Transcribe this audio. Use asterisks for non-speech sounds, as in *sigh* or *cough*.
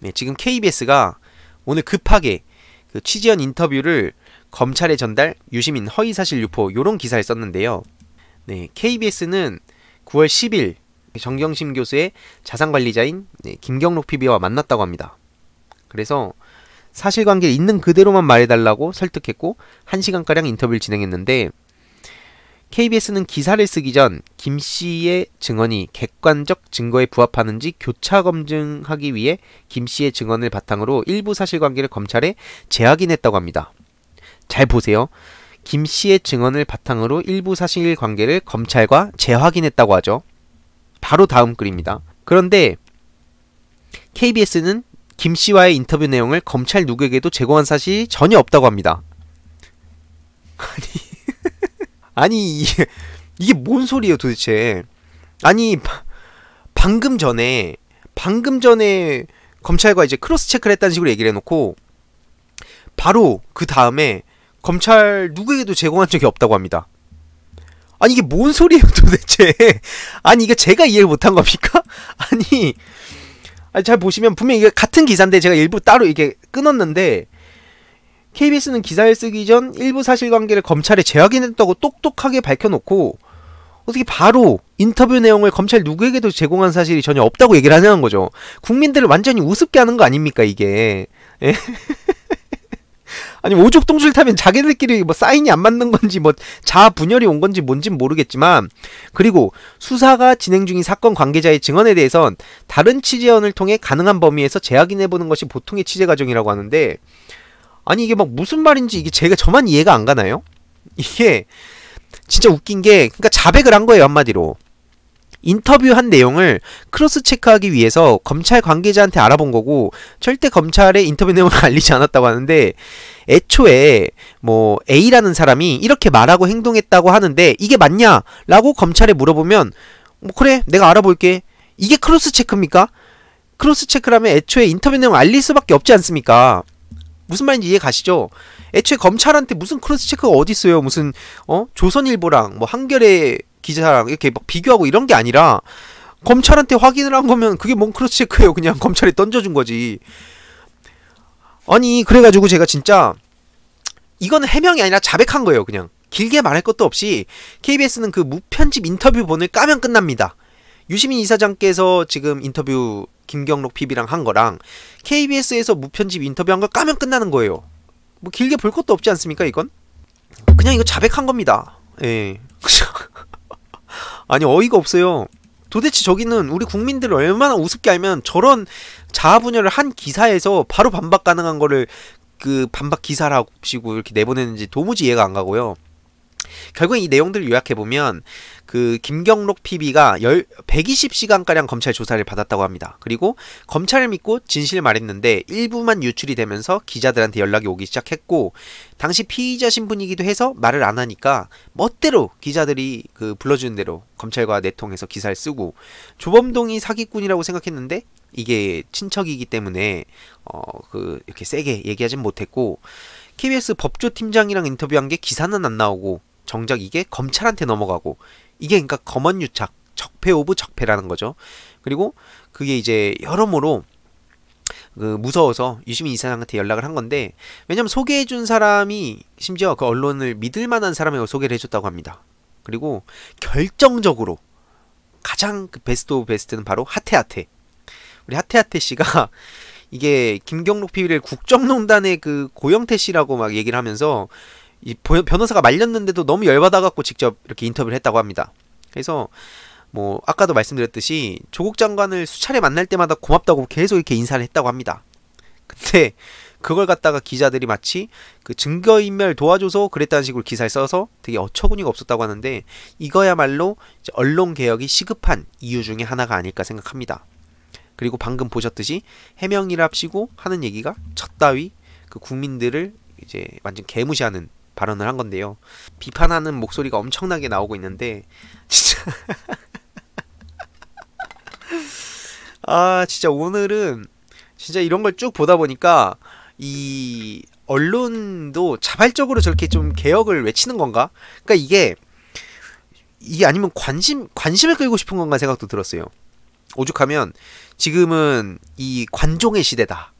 네, 지금 KBS가 오늘 급하게 그 취재원 인터뷰를 검찰에 전달, 유시민 허위 사실 유포 요런 기사를 썼는데요. 네, KBS는 9월 10일 정경심 교수의 자산 관리자인 네, 김경록 PB와 만났다고 합니다. 그래서 사실관계 있는 그대로만 말해달라고 설득했고 1시간가량 인터뷰를 진행했는데 KBS는 기사를 쓰기 전 김 씨의 증언이 객관적 증거에 부합하는지 교차 검증하기 위해 김 씨의 증언을 바탕으로 일부 사실관계를 검찰에 재확인했다고 합니다. 잘 보세요. 김 씨의 증언을 바탕으로 일부 사실관계를 검찰과 재확인했다고 하죠. 바로 다음 글입니다. 그런데 KBS는 김 씨와의 인터뷰 내용을 검찰 누구에게도 제공한 사실이 전혀 없다고 합니다. *laughs* 아니 아니 이게, 이게 뭔 소리예요 도대체 아니 바, 방금 전에 방금 전에 검찰과 이제 크로스 체크를 했다는 식으로 얘기를 해놓고 바로 그 다음에 검찰 누구에게도 제공한 적이 없다고 합니다. 아니 이게 뭔 소리예요 *laughs* 도대체? 아니 이게 제가 이해를 못한 겁니까? *laughs* 아니, 잘 보시면 분명 이게 같은 기사인데 제가 일부 따로 이게 끊었는데 KBS는 기사를 쓰기 전 일부 사실관계를 검찰에 재확인했다고 똑똑하게 밝혀놓고 어떻게 바로 인터뷰 내용을 검찰 누구에게도 제공한 사실이 전혀 없다고 얘기를 하냐는 거죠. 국민들을 완전히 우습게 하는 거 아닙니까 이게? 예? *laughs* 아니 오죽동술 타면 자기들끼리 뭐 사인이 안 맞는 건지 뭐 자아 분열이 온 건지 뭔진 모르겠지만 그리고 수사가 진행 중인 사건 관계자의 증언에 대해선 다른 취재원을 통해 가능한 범위에서 재확인해 보는 것이 보통의 취재 과정이라고 하는데 아니 이게 막 무슨 말인지 이게 제가 저만 이해가 안 가나요? 이게 진짜 웃긴 게 그러니까 자백을 한 거예요 한마디로 인터뷰한 내용을 크로스 체크하기 위해서 검찰 관계자한테 알아본 거고 절대 검찰의 인터뷰 내용을 *laughs* 알리지 않았다고 하는데 애초에 뭐 A라는 사람이 이렇게 말하고 행동했다고 하는데 이게 맞냐라고 검찰에 물어보면 뭐 그래 내가 알아볼게 이게 크로스 체크입니까? 크로스 체크라면 애초에 인터뷰 내용 알릴 수밖에 없지 않습니까? 무슨 말인지 이해 가시죠? 애초에 검찰한테 무슨 크로스 체크가 어디 있어요? 무슨 어 조선일보랑 뭐 한겨레 기자랑 이렇게 막 비교하고 이런 게 아니라 검찰한테 확인을 한 거면 그게 뭔 크로스 체크예요? 그냥 *laughs* 검찰이 던져준 거지. 아니 그래가지고 제가 진짜 이건 해명이 아니라 자백한 거예요. 그냥 길게 말할 것도 없이 KBS는 그 무편집 인터뷰본을 까면 끝납니다. 유시민 이사장께서 지금 인터뷰 김경록 PB랑 한 거랑 KBS에서 무편집 인터뷰한 거 까면 끝나는 거예요. 뭐 길게 볼 것도 없지 않습니까 이건? 그냥 이거 자백한 겁니다. 예. *laughs* 아니 어이가 없어요. 도대체 저기는 우리 국민들을 얼마나 우습게 알면 저런 자아 분열을 한 기사에서 바로 반박 가능한 거를 그 반박 기사라고 시고 이렇게 내보내는지 도무지 이해가 안 가고요. 결국이 내용들을 요약해보면 그 김경록 PB가 120시간가량 검찰 조사를 받았다고 합니다. 그리고 검찰을 믿고 진실을 말했는데 일부만 유출이 되면서 기자들한테 연락이 오기 시작했고 당시 피의자 신분이기도 해서 말을 안 하니까 멋대로 기자들이 그 불러주는 대로 검찰과 내통해서 기사를 쓰고 조범동이 사기꾼이라고 생각했는데 이게 친척이기 때문에 어 그 이렇게 세게 얘기하진 못했고 KBS 법조팀장이랑 인터뷰한 게 기사는 안 나오고 정작 이게 검찰한테 넘어가고 이게 그러니까 검언유착 적폐 오브 적폐라는 거죠. 그리고 그게 이제 여러모로 그 무서워서 유시민 이사장한테 연락을 한 건데 왜냐면 소개해 준 사람이 심지어 그 언론을 믿을 만한 사람이라고 소개를 해줬다고 합니다. 그리고 결정적으로 가장 그 베스트 오브 베스트는 바로 하태하태 우리 하태하태 씨가 *laughs* 이게 김경록 PB를 국정농단의 그 고영태 씨라고 막 얘기를 하면서 이 변호사가 말렸는데도 너무 열받아갖고 직접 이렇게 인터뷰를 했다고 합니다. 그래서 뭐 아까도 말씀드렸듯이 조국 장관을 수차례 만날 때마다 고맙다고 계속 이렇게 인사를 했다고 합니다. 근데 그걸 갖다가 기자들이 마치 그 증거인멸 도와줘서 그랬다는 식으로 기사를 써서 되게 어처구니가 없었다고 하는데 이거야말로 언론 개혁이 시급한 이유 중에 하나가 아닐까 생각합니다. 그리고 방금 보셨듯이 해명이랍시고 하는 얘기가 첫 따위 그 국민들을 이제 완전 개무시하는 발언을 한 건데요. 비판하는 목소리가 엄청나게 나오고 있는데 진짜 *laughs* 아 진짜 오늘은 진짜 이런 걸 쭉 보다 보니까 이 언론도 자발적으로 저렇게 좀 개혁을 외치는 건가? 그러니까 이게 이게 아니면 관심 관심을 끌고 싶은 건가 생각도 들었어요. 오죽하면 지금은 이 관종의 시대다.